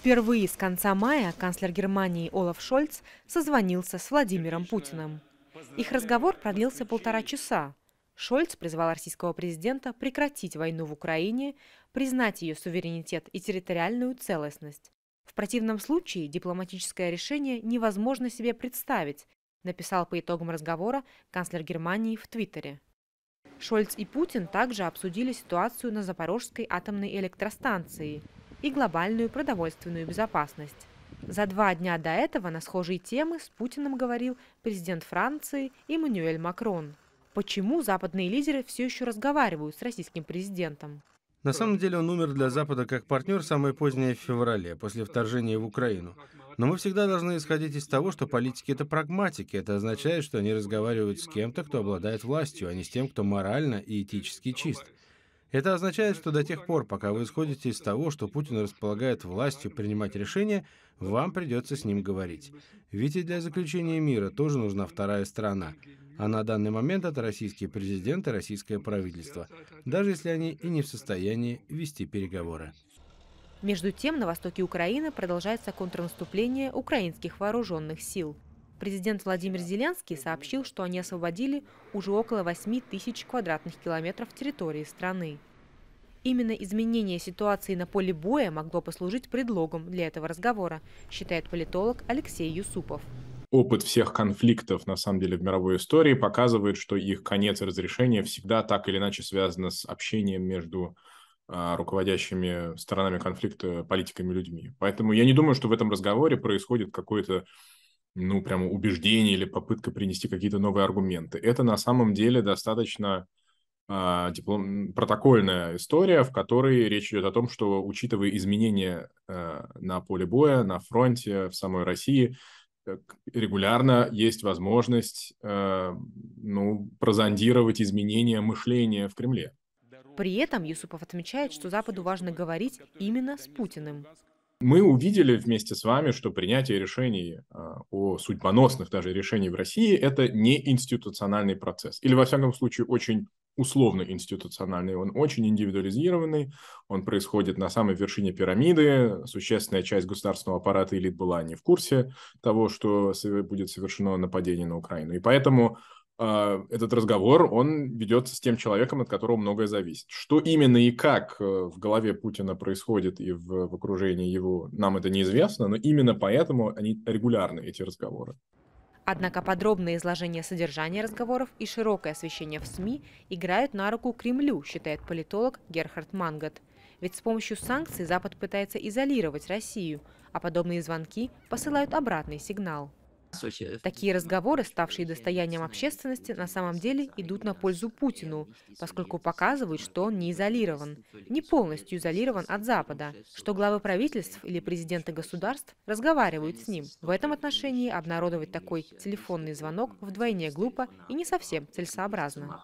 Впервые с конца мая канцлер Германии Олаф Шольц созвонился с Владимиром Путиным. Их разговор продлился полтора часа. Шольц призвал российского президента прекратить войну в Украине, признать ее суверенитет и территориальную целостность. В противном случае дипломатическое решение невозможно себе представить, написал по итогам разговора канцлер Германии в Твиттере. Шольц и Путин также обсудили ситуацию на Запорожской атомной электростанции – и глобальную продовольственную безопасность. За два дня до этого на схожие темы с Путиным говорил президент Франции Эммануэль Макрон. Почему западные лидеры все еще разговаривают с российским президентом? На самом деле он умер для Запада как партнер самое позднее в феврале, после вторжения в Украину. Но мы всегда должны исходить из того, что политики — это прагматики. Это означает, что они разговаривают с кем-то, кто обладает властью, а не с тем, кто морально и этически чист. Это означает, что до тех пор, пока вы исходите из того, что Путин располагает властью принимать решения, вам придется с ним говорить. Ведь и для заключения мира тоже нужна вторая страна, А на данный момент это российский президент и российское правительство, даже если они и не в состоянии вести переговоры. Между тем, на востоке Украины продолжается контрнаступление украинских вооруженных сил. Президент Владимир Зеленский сообщил, что они освободили уже около 8 тысяч квадратных километров территории страны. Именно изменение ситуации на поле боя могло послужить предлогом для этого разговора, считает политолог Алексей Юсупов. Опыт всех конфликтов, на самом деле, в мировой истории показывает, что их конец и разрешение всегда так или иначе связано с общением между а, руководящими сторонами конфликта, политиками, людьми. Поэтому я не думаю, что в этом разговоре происходит какое-то ну, прямо убеждение или попытка принести какие-то новые аргументы. Это на самом деле достаточно диплом, а, типа, протокольная история, в которой речь идет о том, что, учитывая изменения э, на поле боя, на фронте, в самой России, э, регулярно есть возможность э, ну, прозондировать изменения мышления в Кремле. При этом Юсупов отмечает, что Западу важно говорить именно с Путиным. Мы увидели вместе с вами, что принятие решений а, о судьбоносных даже решений в России – это не институциональный процесс. Или, во всяком случае, очень условно институциональный, он очень индивидуализированный, он происходит на самой вершине пирамиды, существенная часть государственного аппарата элит была не в курсе того, что будет совершено нападение на Украину. И поэтому э, этот разговор, он ведется с тем человеком, от которого многое зависит. Что именно и как э, в голове Путина происходит и в, в окружении его, нам это неизвестно, но именно поэтому они регулярны, эти разговоры. Однако подробное изложение содержания разговоров и широкое освещение в СМИ играют на руку Кремлю, считает политолог Герхард Мангот. Ведь с помощью санкций Запад пытается изолировать Россию, а подобные звонки посылают обратный сигнал. Э, Такие разговоры, ставшие достоянием общественности, на самом деле идут на пользу Путину, поскольку показывают, что он не изолирован, не полностью изолирован от Запада, что главы правительств или президенты государств разговаривают с ним. В этом отношении обнародовать такой телефонный звонок вдвойне глупо и не совсем целесообразно.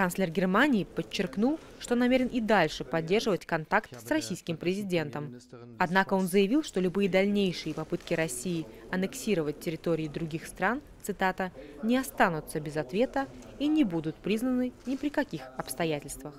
Канцлер Германии подчеркнул, что намерен и дальше поддерживать контакт с российским президентом. Однако он заявил, что любые дальнейшие попытки России аннексировать территории других стран, цитата, «не останутся без ответа и не будут признаны ни при каких обстоятельствах».